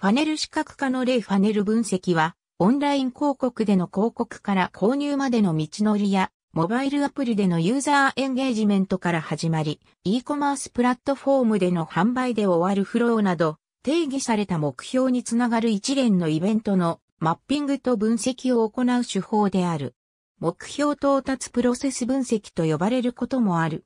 ファネル資格化の例ファネル分析は、オンライン広告での広告から購入までの道のりや、モバイルアプリでのユーザーエンゲージメントから始まり、e コマースプラットフォームでの販売で終わるフローなど、定義された目標につながる一連のイベントのマッピングと分析を行う手法である。目標到達プロセス分析と呼ばれることもある。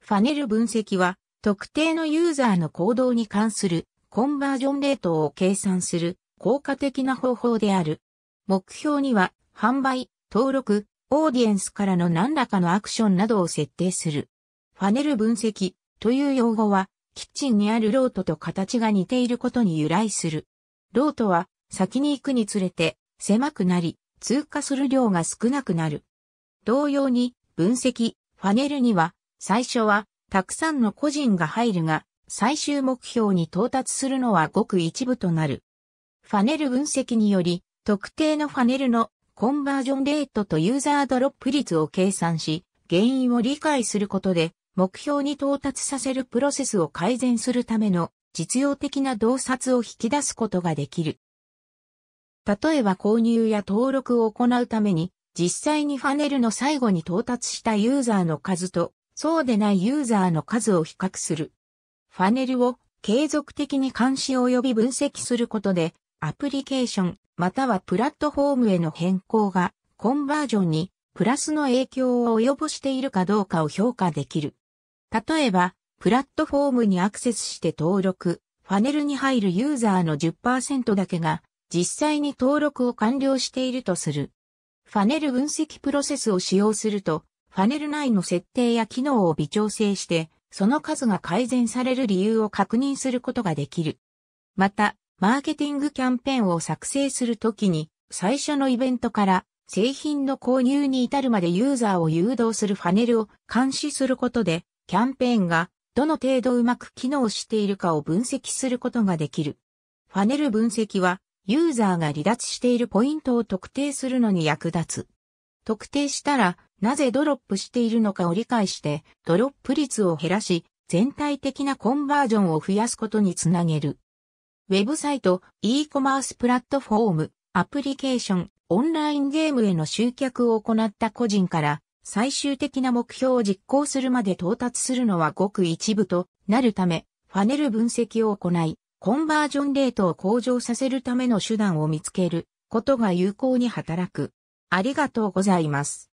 ファネル分析は、特定のユーザーの行動に関するコンバージョンレートを計算する効果的な方法である。目標には、販売、登録、オーディエンスからの何らかのアクションなどを設定する。ファネル分析という用語は、キッチンにあるロートと形が似ていることに由来する。ロートは、先に行くにつれて、狭くなり、通過する量が少なくなる。同様に、分析、ファネルには、最初は、たくさんの個人が入るが、最終目標に到達するのはごく一部となる。ファネル分析により、特定のファネルのコンバージョンレートとユーザードロップ率を計算し、原因を理解することで、目標に到達させるプロセスを改善するための実用的な洞察を引き出すことができる。例えば購入や登録を行うために、実際にファネルの最後に到達したユーザーの数と、そうでないユーザーの数を比較する。ファネルを継続的に監視及び分析することで、アプリケーション、またはプラットフォームへの変更が、コンバージョンに、プラスの影響を及ぼしているかどうかを評価できる。例えば、プラットフォームにアクセスして登録、ファネルに入るユーザーの10%だけが、実際に登録を完了しているとする。ファネル分析プロセスを使用すると、ファネル内の設定や機能を微調整して、その数が改善される理由を確認することができる。また、マーケティングキャンペーンを作成するときに、最初のイベントから製品の購入に至るまでユーザーを誘導するファネルを監視することで、キャンペーンがどの程度うまく機能しているかを分析することができる。ファネル分析は、ユーザーが離脱しているポイントを特定するのに役立つ。特定したら、なぜドロップしているのかを理解して、ドロップ率を減らし、全体的なコンバージョンを増やすことにつなげる。ウェブサイト、e コマースプラットフォーム、アプリケーション、オンラインゲームへの集客を行った個人から、最終的な目標を実行するまで到達するのはごく一部となるため、ファネル分析を行い、コンバージョンレートを向上させるための手段を見つけることが有効に働く。ありがとうございます。